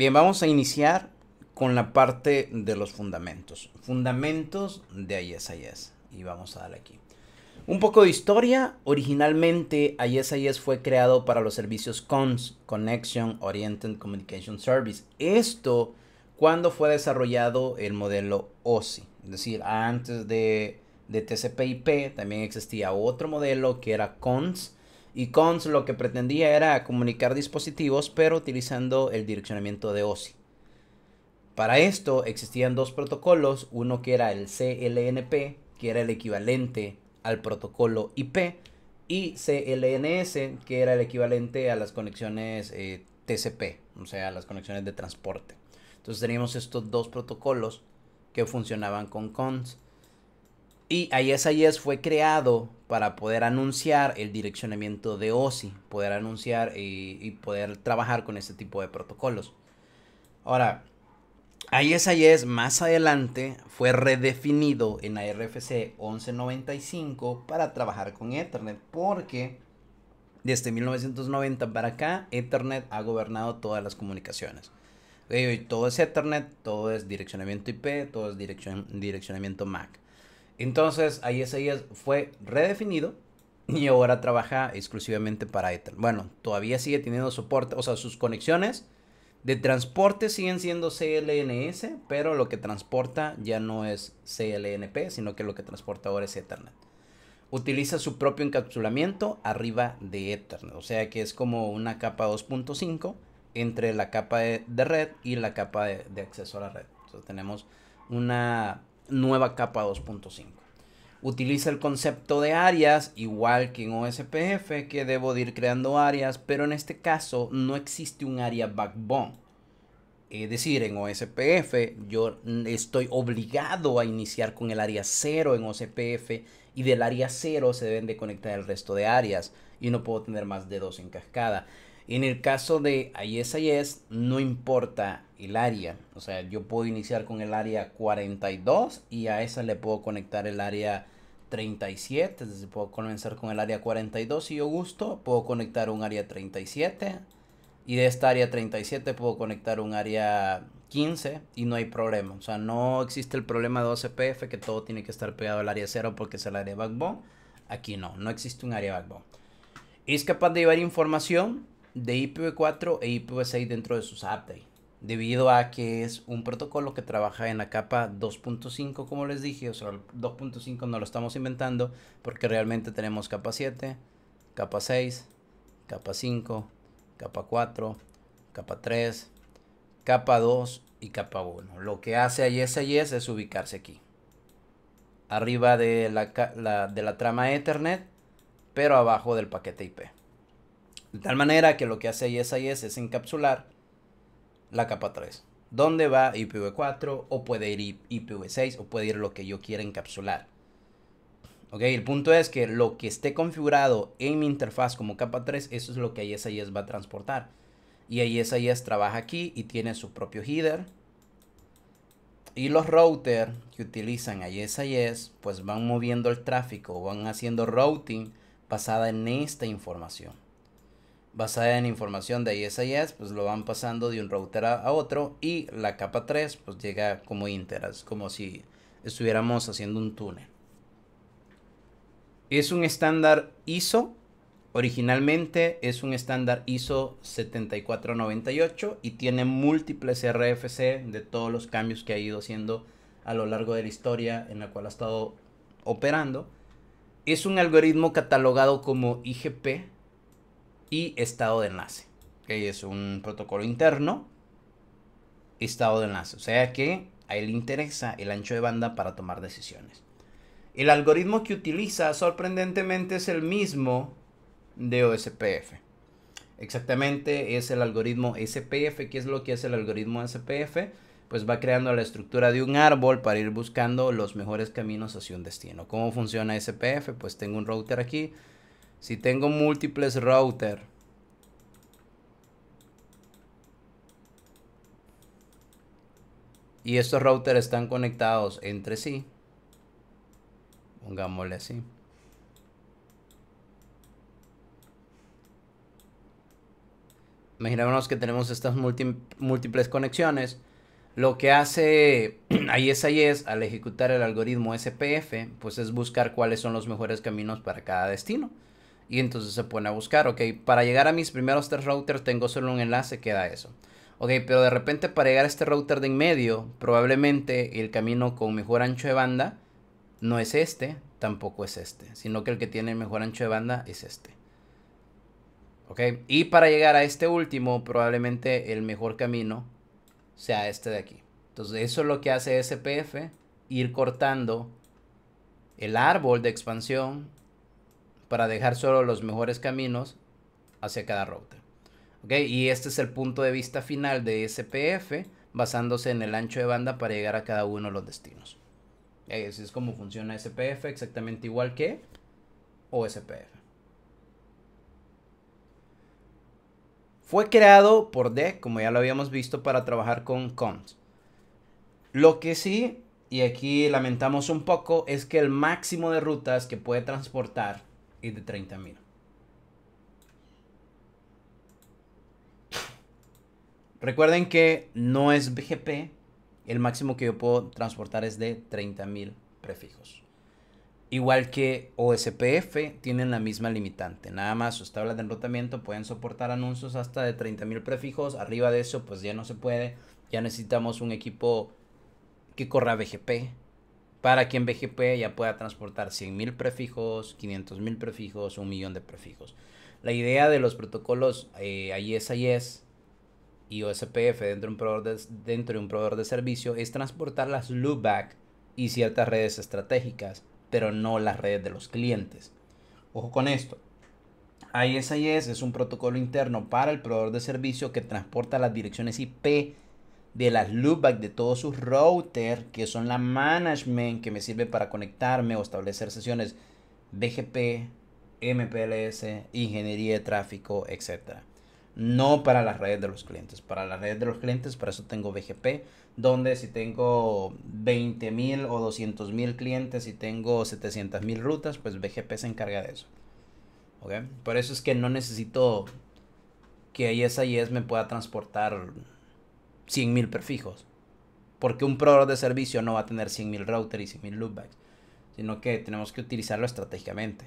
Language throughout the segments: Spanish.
Bien, vamos a iniciar con la parte de los fundamentos. Fundamentos de ISIS. Y vamos a dar aquí. Un poco de historia. Originalmente, ISIS fue creado para los servicios CONS, Connection Oriented Communication Service. Esto cuando fue desarrollado el modelo OSI. Es decir, antes de, de TCP/IP también existía otro modelo que era CONS y Cons lo que pretendía era comunicar dispositivos pero utilizando el direccionamiento de OSI. Para esto existían dos protocolos, uno que era el CLNP, que era el equivalente al protocolo IP, y CLNS, que era el equivalente a las conexiones eh, TCP, o sea, las conexiones de transporte. Entonces teníamos estos dos protocolos que funcionaban con cons. Y ISIS fue creado para poder anunciar el direccionamiento de OSI, poder anunciar eh, y, poder trabajar con este tipo de protocolos. Ahora, ISIS más adelante fue redefinido en la RFC 1195 para trabajar con Ethernet, porque desde 1990 para acá Ethernet ha gobernado todas las comunicaciones. Eh, todo es Ethernet, todo es direccionamiento IP, todo es direccionamiento MAC. Entonces, ISIS fue redefinido y ahora trabaja exclusivamente para Ethernet. Bueno, todavía sigue teniendo soporte, o sea, sus conexiones de transporte siguen siendo CLNS, pero lo que transporta ya no es CLNP, sino que lo que transporta ahora es Ethernet. Utiliza su propio encapsulamiento arriba de Ethernet, o sea que es como una capa 2.5 entre la capa de, red y la capa de, de acceso a la red. Entonces tenemos una nueva capa 2.5. Utiliza el concepto de áreas, igual que en OSPF, que debo de ir creando áreas, pero en este caso no existe un área backbone. Es decir, en OSPF yo estoy obligado a iniciar con el área 0 en OSPF y del área 0 se deben de conectar el resto de áreas y no puedo tener más de dos en cascada. En el caso de ISIS, no importa el área. O sea, yo puedo iniciar con el área 42 y a esa le puedo conectar el área 37. Entonces puedo comenzar con el área 42 si yo gusto. Puedo conectar un área 37. Y de esta área 37 puedo conectar un área 15 y no hay problema. O sea, no existe el problema de OCPF e que todo tiene que estar pegado al área 0 porque es el área backbone. Aquí no, no existe un área backbone. Es capaz de llevar información de IPv4 e IPv6 dentro de sus update, debido a que es un protocolo que trabaja en la capa 2.5, como les dije, o sea, 2.5 no lo estamos inventando porque realmente tenemos capa 7, capa 6, capa 5, capa 4, capa 3, capa 2 y capa 1. Lo que hace ISIS es ubicarse aquí. Arriba de de la trama Ethernet, pero abajo del paquete IP. De tal manera que lo que hace ISIS es encapsular la capa 3. ¿Dónde va IPv4? O puede ir IPv6 o puede ir lo que yo quiera encapsular. ¿Ok? El punto es que lo que esté configurado en mi interfaz como capa 3, eso es lo que ISIS va a transportar. Y IS-IS trabaja aquí y tiene su propio header. Y los routers que utilizan ISIS, pues van moviendo el tráfico, van haciendo routing basada en esta información basada en información de ISIS, pues lo van pasando de un router a, otro y la capa 3 pues llega como ínteras, como si estuviéramos haciendo un túnel. Es un estándar ISO, originalmente es un estándar ISO 7498 y tiene múltiples RFC de todos los cambios que ha ido haciendo a lo largo de la historia en la cual ha estado operando. Es un algoritmo catalogado como IGP, y estado de enlace. Que es un protocolo interno estado de enlace. O sea que a él le interesa el ancho de banda para tomar decisiones. El algoritmo que utiliza sorprendentemente es el mismo de OSPF. Exactamente es el algoritmo SPF. ¿Qué es lo que hace el algoritmo SPF? Pues va creando la estructura de un árbol para ir buscando los mejores caminos hacia un destino. ¿Cómo funciona SPF? Pues tengo un router aquí si tengo múltiples routers. Y estos routers están conectados entre sí. Pongámosle así. Imaginémonos que tenemos estas múltiples conexiones. Lo que hace ISIS al ejecutar el algoritmo SPF, pues es buscar cuáles son los mejores caminos para cada destino. Y entonces se pone a buscar, ok, para llegar a mis primeros tres routers tengo solo un enlace que da eso. Ok, pero de repente para llegar a este router de en medio, probablemente el camino con mejor ancho de banda no es este, tampoco es este, sino que el que tiene mejor ancho de banda es este. Ok, y para llegar a este último, probablemente el mejor camino sea este de aquí. Entonces eso es lo que hace SPF, ir cortando el árbol de expansión para dejar solo los mejores caminos hacia cada router. Y este es el punto de vista final de SPF basándose en el ancho de banda para llegar a cada uno de los destinos. Eh, así es como funciona SPF, exactamente igual que OSPF. Fue creado por D, como ya lo habíamos visto, para trabajar con CONS. Lo que sí, y aquí lamentamos un poco, es que el máximo de rutas que puede transportar y de 30.000. Recuerden que no es BGP, el máximo que yo puedo transportar es de 30.000 prefijos. Igual que OSPF, tienen la misma limitante. Nada más sus tablas de enrutamiento pueden soportar anuncios hasta de 30.000 prefijos. Arriba de eso, pues ya no se puede. Ya necesitamos un equipo que corra BGP para quien BGP ya pueda transportar 100.000 prefijos, 500.000 prefijos, un millón de prefijos. La idea de los protocolos eh, y OSPF dentro de, un proveedor de, dentro de un proveedor de servicio es transportar las loopback y ciertas redes estratégicas, pero no las redes de los clientes. Ojo con esto. ISIS es un protocolo interno para el proveedor de servicio que transporta las direcciones IP de las loopback de todos sus routers, que son la management que me sirve para conectarme o establecer sesiones BGP, MPLS, ingeniería de tráfico, etc. No para las redes de los clientes. Para las redes de los clientes, para eso tengo BGP, donde si tengo 20.000 o 200.000 clientes y si tengo 700.000 rutas, pues BGP se encarga de eso. ¿Okay? Por eso es que no necesito que ISIS me pueda transportar 100.000 prefijos. Porque un proveedor de servicio no va a tener 100.000 routers y 100.000 loopbacks, sino que tenemos que utilizarlo estratégicamente.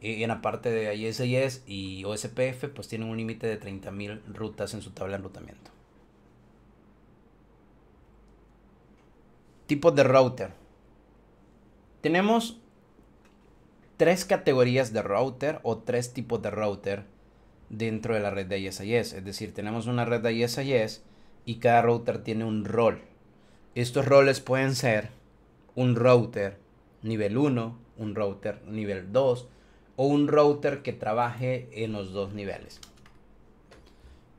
Y en la parte de ISIS y OSPF, pues tienen un límite de 30.000 rutas en su tabla de enrutamiento. Tipos de router. Tenemos tres categorías de router o tres tipos de router dentro de la red de ISIS. Es decir, tenemos una red de ISIS y cada router tiene un rol. Estos roles pueden ser un router nivel 1, un router nivel 2 o un router que trabaje en los dos niveles.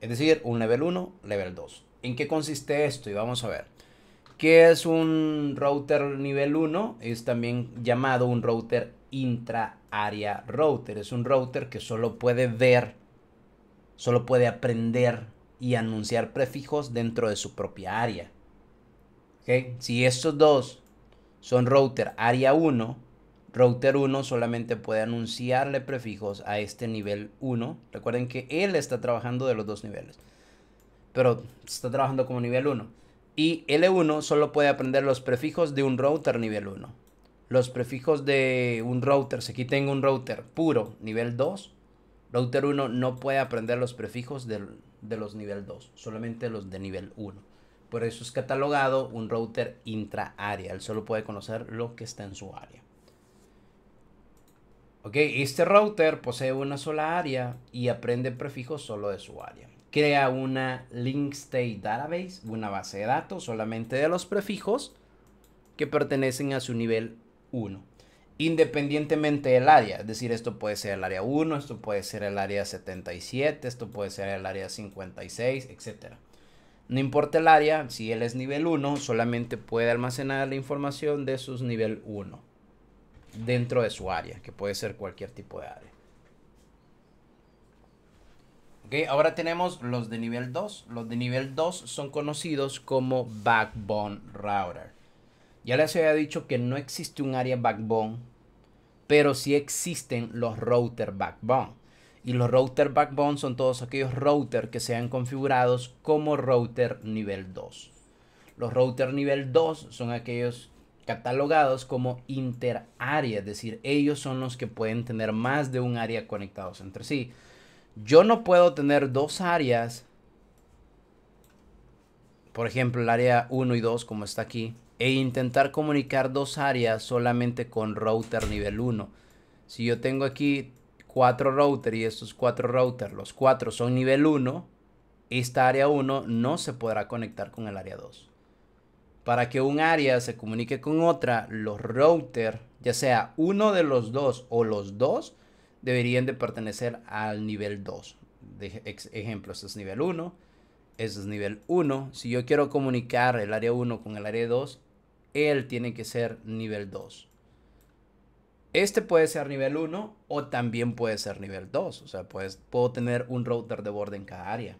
Es decir, un nivel 1, nivel 2. ¿En qué consiste esto? Y vamos a ver. ¿Qué es un router nivel 1? Es también llamado un router intra área router. Es un router que solo puede ver, solo puede aprender y anunciar prefijos dentro de su propia área. Si estos dos son router área 1, router 1 solamente puede anunciarle prefijos a este nivel 1. Recuerden que él está trabajando de los dos niveles, pero está trabajando como nivel 1. Y L1 solo puede aprender los prefijos de un router nivel 1. Los prefijos de un router, si aquí tengo un router puro nivel 2, Router 1 no puede aprender los prefijos de, los nivel 2, solamente los de nivel 1. Por eso es catalogado un router intra área. Él solo puede conocer lo que está en su área. Ok, este router posee una sola área y aprende prefijos solo de su área. Crea una link state database, una base de datos solamente de los prefijos que pertenecen a su nivel 1 independientemente del área. Es decir, esto puede ser el área 1, esto puede ser el área 77, esto puede ser el área 56, etc. No importa el área, si él es nivel 1, solamente puede almacenar la información de sus nivel 1 dentro de su área, que puede ser cualquier tipo de área. ahora tenemos los de nivel 2. Los de nivel 2 son conocidos como Backbone Router. Ya les había dicho que no existe un área backbone, pero sí existen los router backbone. Y los router backbone son todos aquellos routers que sean configurados como router nivel 2. Los router nivel 2 son aquellos catalogados como área. es decir, ellos son los que pueden tener más de un área conectados entre sí. Yo no puedo tener dos áreas por ejemplo el área 1 y 2 como está aquí, e intentar comunicar dos áreas solamente con router nivel 1. Si yo tengo aquí cuatro router y estos cuatro router, los cuatro son nivel 1, esta área 1 no se podrá conectar con el área 2. Para que un área se comunique con otra, los router, ya sea uno de los dos o los dos, deberían de pertenecer al nivel 2. De ejemplo, este es nivel 1, ese es nivel 1. Si yo quiero comunicar el área 1 con el área 2, él tiene que ser nivel 2. Este puede ser nivel 1 o también puede ser nivel 2. O sea, pues, puedo tener un router de borde en cada área.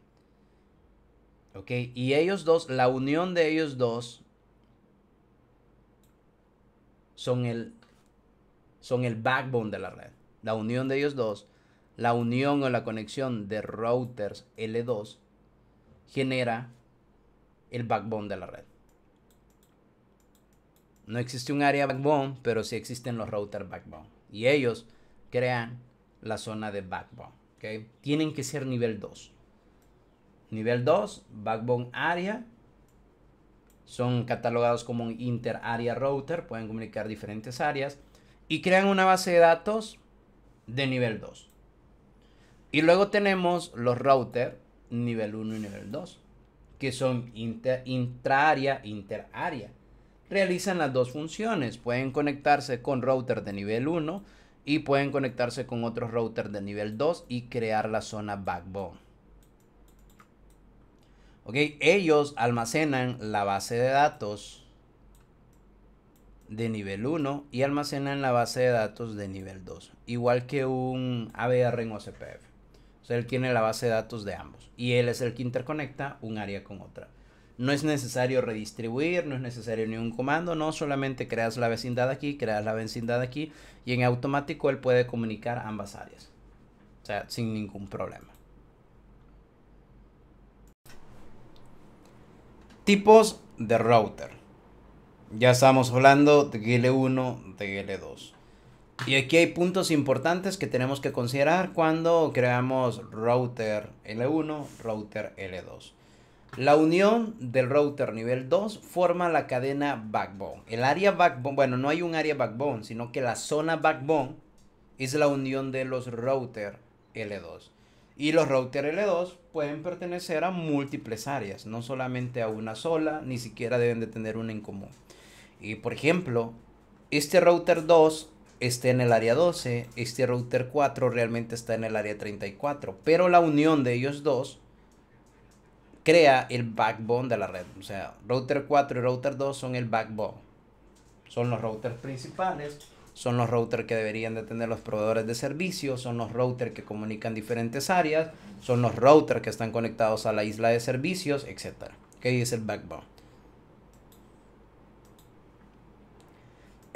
¿Ok? Y ellos dos, la unión de ellos dos son el, son el backbone de la red. La unión de ellos dos, la unión o la conexión de routers L2 genera el backbone de la red. No existe un área backbone, pero sí existen los routers backbone. Y ellos crean la zona de backbone. ¿okay? Tienen que ser nivel 2. Nivel 2, backbone área. Son catalogados como un inter area router. Pueden comunicar diferentes áreas. Y crean una base de datos de nivel 2. Y luego tenemos los routers nivel 1 y nivel 2, que son intra área inter, área. Realizan las dos funciones, pueden conectarse con router de nivel 1 y pueden conectarse con otros routers de nivel 2 y crear la zona backbone. Ok, ellos almacenan la base de datos de nivel 1 y almacenan la base de datos de nivel 2, igual que un ABR en OCPF él tiene la base de datos de ambos y él es el que interconecta un área con otra. No es necesario redistribuir, no es necesario ningún comando, no, solamente creas la vecindad aquí, creas la vecindad aquí y en automático él puede comunicar ambas áreas. O sea, sin ningún problema. Tipos de router. Ya estamos hablando de GL1, de GL2. Y aquí hay puntos importantes que tenemos que considerar cuando creamos router L1, router L2. La unión del router nivel 2 forma la cadena backbone. El área backbone, bueno, no hay un área backbone, sino que la zona backbone es la unión de los router L2. Y los router L2 pueden pertenecer a múltiples áreas, no solamente a una sola, ni siquiera deben de tener una en común. Y por ejemplo, este router 2 esté en el área 12, este router 4 realmente está en el área 34, pero la unión de ellos dos crea el backbone de la red. O sea, router 4 y router 2 son el backbone. Son los routers principales, son los routers que deberían de tener los proveedores de servicios, son los routers que comunican diferentes áreas, son los routers que están conectados a la isla de servicios, etc. ¿Qué es el backbone?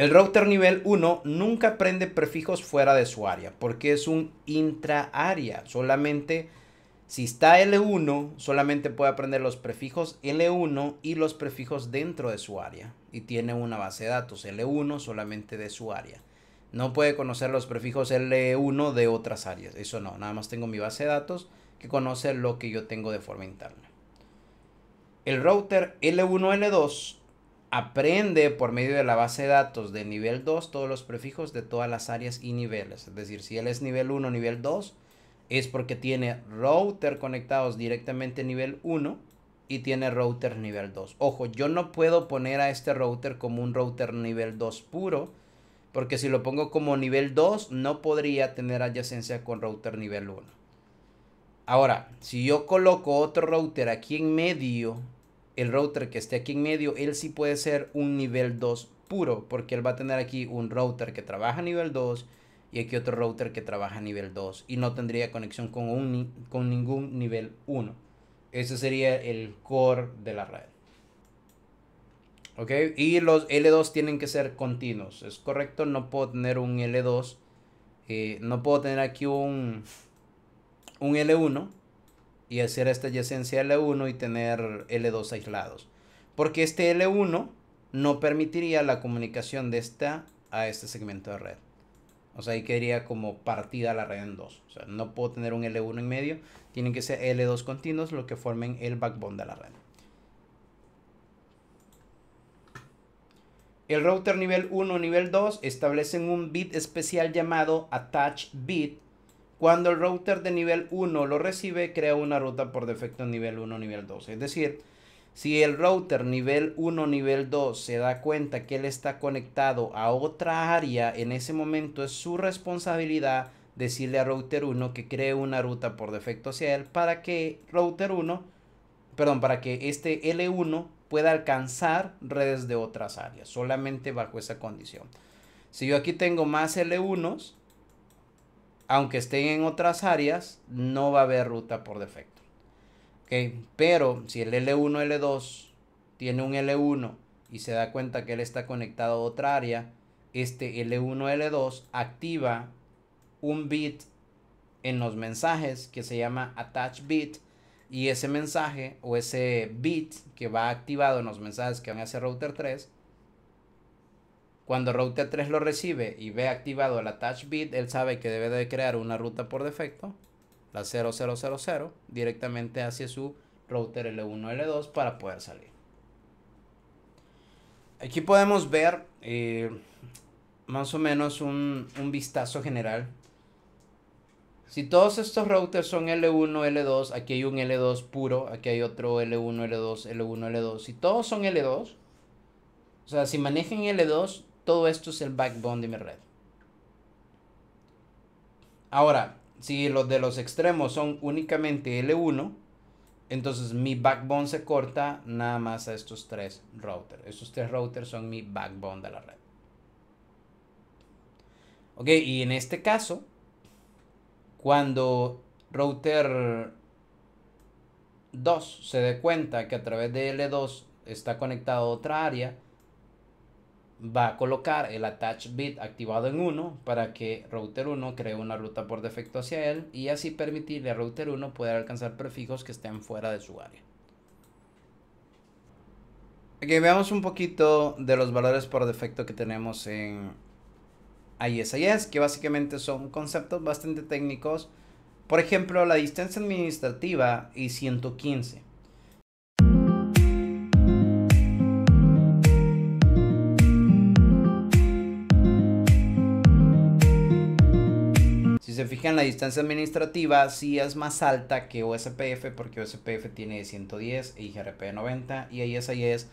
El router nivel 1 nunca aprende prefijos fuera de su área porque es un intra área. Solamente si está L1, solamente puede aprender los prefijos L1 y los prefijos dentro de su área. Y tiene una base de datos L1 solamente de su área. No puede conocer los prefijos L1 de otras áreas. Eso no, nada más tengo mi base de datos que conoce lo que yo tengo de forma interna. El router L1-L2 aprende por medio de la base de datos de nivel 2 todos los prefijos de todas las áreas y niveles. Es decir, si él es nivel 1, nivel 2, es porque tiene router conectados directamente nivel 1 y tiene router nivel 2. Ojo, yo no puedo poner a este router como un router nivel 2 puro, porque si lo pongo como nivel 2 no podría tener adyacencia con router nivel 1. Ahora, si yo coloco otro router aquí en medio el router que esté aquí en medio, él sí puede ser un nivel 2 puro, porque él va a tener aquí un router que trabaja a nivel 2 y aquí otro router que trabaja a nivel 2 y no tendría conexión con, con ningún nivel 1. Ese sería el core de la red. ¿Ok? Y los L2 tienen que ser continuos, ¿es correcto? No puedo tener un L2, eh, no puedo tener aquí un, un L1 y hacer esta adyacencia L1 y tener L2 aislados. Porque este L1 no permitiría la comunicación de esta a este segmento de red. O sea, ahí quedaría como partida la red en dos. O sea, no puedo tener un L1 en medio. Tienen que ser L2 continuos lo que formen el backbone de la red. El router nivel 1 o nivel 2 establecen un bit especial llamado attach bit cuando el router de nivel 1 lo recibe, crea una ruta por defecto en nivel 1, nivel 2. Es decir, si el router nivel 1, nivel 2 se da cuenta que él está conectado a otra área, en ese momento es su responsabilidad decirle a router 1 que cree una ruta por defecto hacia él para que router 1, perdón, para que este L1 pueda alcanzar redes de otras áreas, solamente bajo esa condición. Si yo aquí tengo más L1s, aunque estén en otras áreas, no va a haber ruta por defecto. Pero si el L1, L2 tiene un L1 y se da cuenta que él está conectado a otra área, este L1, L2 activa un bit en los mensajes que se llama attach bit y ese mensaje o ese bit que va activado en los mensajes que van hacia router 3 cuando Router 3 lo recibe y ve activado el attach bit, él sabe que debe de crear una ruta por defecto, la 0000, directamente hacia su router L1, L2 para poder salir. Aquí podemos ver eh, más o menos un, un vistazo general. Si todos estos routers son L1, L2, aquí hay un L2 puro, aquí hay otro L1, L2, L1, L2. Si todos son L2, o sea, si manejan L2, todo esto es el backbone de mi red. Ahora, si los de los extremos son únicamente L1, entonces mi backbone se corta nada más a estos tres routers. Estos tres routers son mi backbone de la red. Ok, y en este caso, cuando router 2 se dé cuenta que a través de L2 está conectado a otra área, va a colocar el attach bit activado en 1 para que router 1 cree una ruta por defecto hacia él y así permitirle a router 1 poder alcanzar prefijos que estén fuera de su área. Aquí veamos un poquito de los valores por defecto que tenemos en ISIS, que básicamente son conceptos bastante técnicos. Por ejemplo, la distancia administrativa y 115. se fijan, la distancia administrativa si es más alta que OSPF porque OSPF tiene 110 y IGRP 90 y ISIS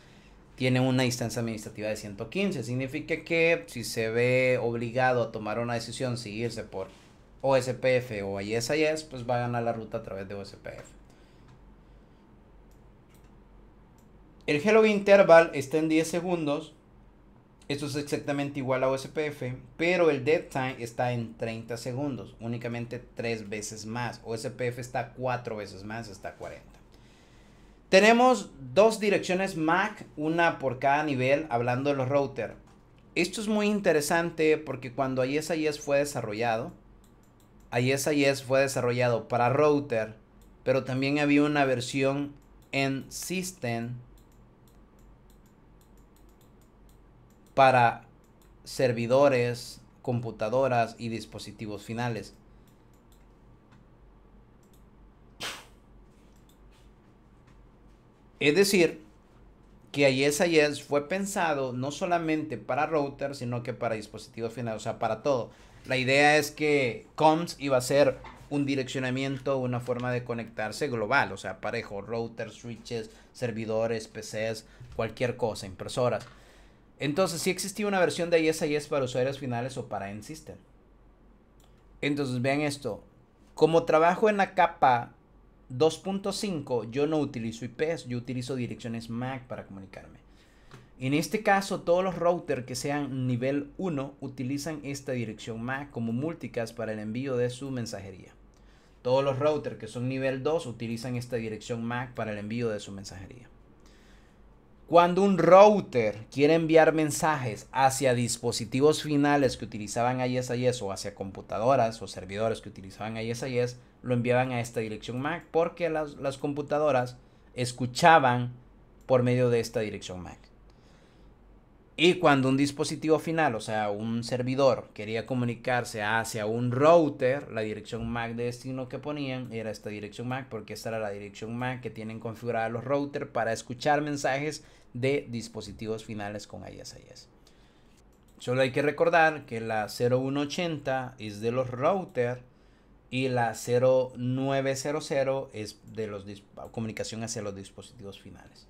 tiene una distancia administrativa de 115. Significa que si se ve obligado a tomar una decisión, seguirse por OSPF o ISIS, pues va a ganar la ruta a través de OSPF. El Hello Interval está en 10 segundos esto es exactamente igual a OSPF, pero el dead time está en 30 segundos, únicamente 3 veces más. OSPF está 4 veces más, está 40. Tenemos dos direcciones MAC, una por cada nivel, hablando de los routers. Esto es muy interesante porque cuando ISIS fue desarrollado, ISIS fue desarrollado para router, pero también había una versión en System para servidores, computadoras y dispositivos finales. Es decir, que ISIS fue pensado no solamente para routers, sino que para dispositivos finales, o sea, para todo. La idea es que COMS iba a ser un direccionamiento, una forma de conectarse global, o sea, parejo, routers, switches, servidores, PCs, cualquier cosa, impresoras. Entonces, si existía una versión de Yes para usuarios finales o para End System. Entonces, vean esto. Como trabajo en la capa 2.5, yo no utilizo IPs, yo utilizo direcciones MAC para comunicarme. En este caso, todos los routers que sean nivel 1 utilizan esta dirección MAC como multicast para el envío de su mensajería. Todos los routers que son nivel 2 utilizan esta dirección MAC para el envío de su mensajería. Cuando un router quiere enviar mensajes hacia dispositivos finales que utilizaban ISIS o hacia computadoras o servidores que utilizaban ISIS, lo enviaban a esta dirección MAC porque las, computadoras escuchaban por medio de esta dirección MAC. Y cuando un dispositivo final, o sea, un servidor, quería comunicarse hacia un router, la dirección MAC de destino que ponían era esta dirección MAC, porque esta era la dirección MAC que tienen configurada los routers para escuchar mensajes de dispositivos finales con ISIS. Solo hay que recordar que la 0180 es de los routers y la 0900 es de los comunicación hacia los dispositivos finales.